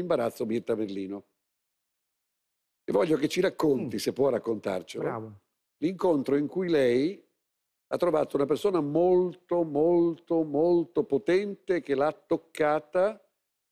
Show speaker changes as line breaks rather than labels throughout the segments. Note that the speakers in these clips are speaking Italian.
imbarazzo Mirta Berlino. E voglio che ci mm. racconti, mm. se può raccontarcelo, l'incontro in cui lei ha trovato una persona molto, molto, molto potente che l'ha toccata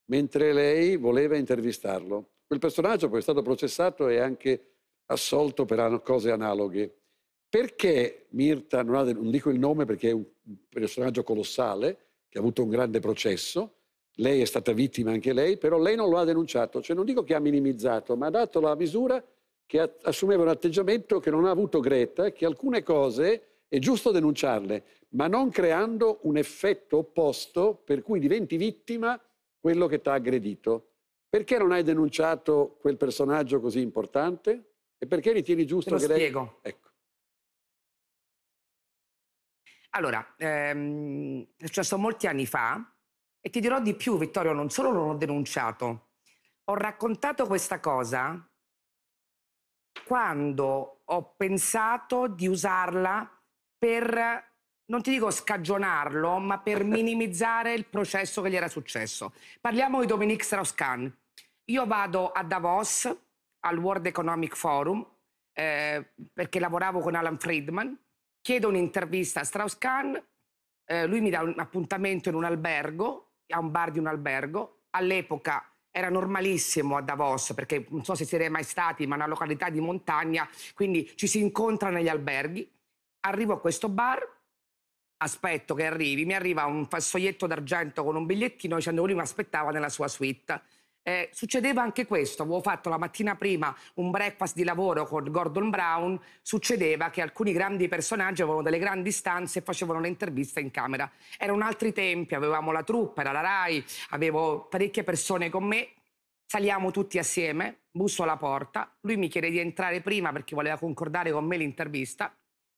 mentre lei voleva intervistarlo. Quel personaggio poi è stato processato e anche assolto per cose analoghe. Perché Mirta, non, ha, non dico il nome perché è un personaggio colossale, che ha avuto un grande processo, lei è stata vittima anche lei, però lei non lo ha denunciato, cioè non dico che ha minimizzato, ma ha dato la misura che assumeva un atteggiamento che non ha avuto Greta, che alcune cose è giusto denunciarle, ma non creando un effetto opposto per cui diventi vittima quello che ti ha aggredito. Perché non hai denunciato quel personaggio così importante? E perché ritieni giusto che Te lo che lei...
spiego. Ecco. Allora, ehm, è cioè, successo molti anni fa, e ti dirò di più, Vittorio, non solo non ho denunciato, ho raccontato questa cosa quando ho pensato di usarla per, non ti dico scagionarlo, ma per minimizzare il processo che gli era successo. Parliamo di Dominique Strauss-Kahn. Io vado a Davos, al World Economic Forum, eh, perché lavoravo con Alan Friedman, chiedo un'intervista a Strauss-Kahn, eh, lui mi dà un appuntamento in un albergo, a un bar di un albergo. All'epoca era normalissimo a Davos, perché non so se siete mai stati, ma è una località di montagna, quindi ci si incontra negli alberghi. Arrivo a questo bar, aspetto che arrivi, mi arriva un fassoietto d'argento con un bigliettino dicendo che lui mi aspettava nella sua suite eh, succedeva anche questo, avevo fatto la mattina prima un breakfast di lavoro con Gordon Brown, succedeva che alcuni grandi personaggi avevano delle grandi stanze e facevano l'intervista in camera. Erano altri tempi, avevamo la truppa, era la RAI, avevo parecchie persone con me, saliamo tutti assieme, busso alla porta, lui mi chiede di entrare prima perché voleva concordare con me l'intervista,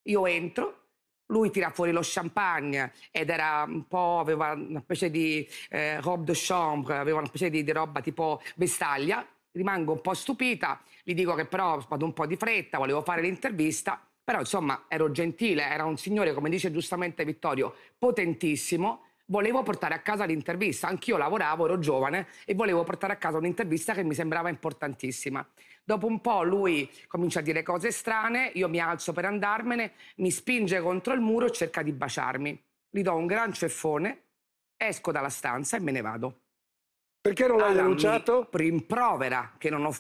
io entro, lui tira fuori lo champagne ed era un po', aveva una specie di eh, robe de chambre, aveva una specie di, di roba tipo vestaglia. Rimango un po' stupita, gli dico che però vado un po' di fretta, volevo fare l'intervista, però insomma ero gentile, era un signore, come dice giustamente Vittorio, potentissimo, volevo portare a casa l'intervista. Anch'io lavoravo, ero giovane e volevo portare a casa un'intervista che mi sembrava importantissima. Dopo un po' lui comincia a dire cose strane, io mi alzo per andarmene, mi spinge contro il muro e cerca di baciarmi. Gli do un gran ceffone, esco dalla stanza e me ne vado. Perché non l'hai Adam denunciato? Rimprovera che non ho...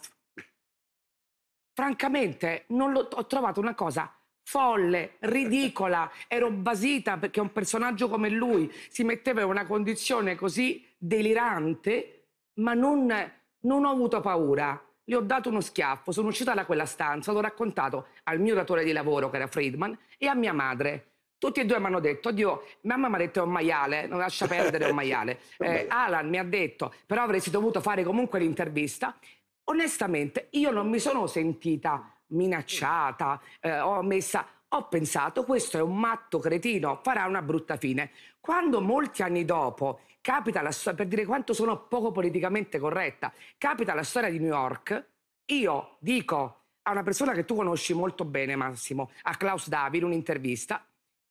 Francamente, non ho trovato una cosa folle, ridicola, ero basita perché un personaggio come lui si metteva in una condizione così delirante, ma non, non ho avuto paura. Gli ho dato uno schiaffo, sono uscita da quella stanza, l'ho raccontato al mio datore di lavoro, che era Friedman, e a mia madre. Tutti e due mi hanno detto, oddio, mamma mi ha detto è un maiale, non lascia perdere un maiale. Eh, Alan mi ha detto, però avresti dovuto fare comunque l'intervista. Onestamente, io non mi sono sentita minacciata, eh, ho messa... Ho pensato, questo è un matto cretino, farà una brutta fine. Quando molti anni dopo capita la storia, per dire quanto sono poco politicamente corretta, capita la storia di New York, io dico a una persona che tu conosci molto bene, Massimo, a Klaus Davi in un'intervista,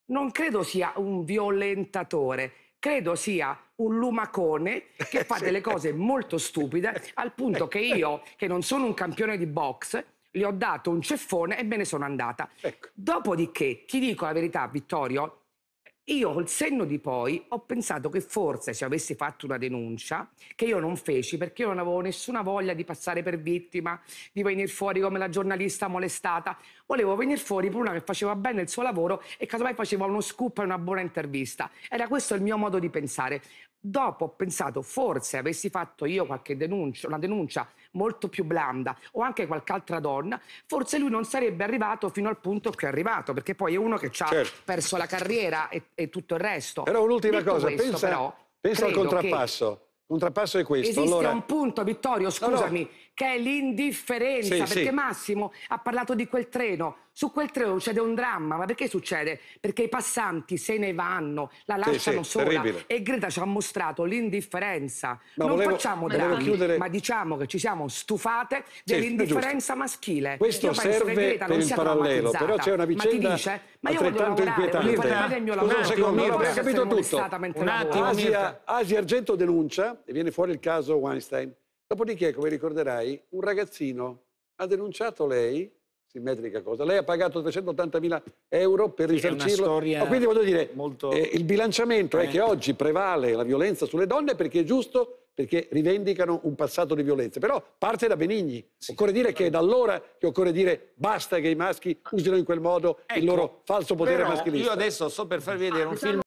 non credo sia un violentatore, credo sia un lumacone che fa delle cose molto stupide, al punto che io, che non sono un campione di boxe, gli ho dato un ceffone e me ne sono andata. Ecco. Dopodiché, ti dico la verità, Vittorio, io col senno di poi ho pensato che forse se avessi fatto una denuncia, che io non feci perché io non avevo nessuna voglia di passare per vittima, di venire fuori come la giornalista molestata, volevo venire fuori per una che faceva bene il suo lavoro e casomai faceva uno scoop e una buona intervista. Era questo il mio modo di pensare. Dopo ho pensato, forse avessi fatto io qualche denuncia, una denuncia molto più blanda o anche qualche altra donna, forse lui non sarebbe arrivato fino al punto che è arrivato, perché poi è uno che ci ha certo. perso la carriera e, e, tutto il resto. Però un'ultima cosa, questo, pensa, però, pensa al contrappasso.
Che... Contrappasso è questo. Esiste allora... un
punto, Vittorio, scusami. No, no che è l'indifferenza, sì, perché sì. Massimo ha parlato di quel treno. Su quel treno succede un dramma, ma perché succede? Perché i passanti se ne vanno, la lasciano sì, sola terribile. e Greta ci ha mostrato l'indifferenza. No, non volevo, facciamo drammi, chiudere... ma diciamo che ci siamo stufate dell'indifferenza maschile. Questo io serve Greta per il parallelo, però c'è una vicenda ma dice, ma io altrettanto inquietante. Voglio il mio lavoro, Scusa un secondo, non abbiamo capito tutto. Un attimo, Asia,
Asia Argento denuncia e viene fuori il caso Weinstein. Dopodiché, come ricorderai, un ragazzino ha denunciato lei, simmetrica cosa, lei ha pagato 380.000 euro per risarcirlo. Ma quindi voglio dire, molto... eh, il bilanciamento eh. è che eh. oggi prevale la violenza sulle donne perché è giusto perché rivendicano un passato di violenza. Però parte da Benigni. Sì, occorre dire che è da allora che occorre dire basta che i maschi usino in quel modo ecco, il loro falso potere maschilista. Io adesso sto per farvi vedere un ah, film.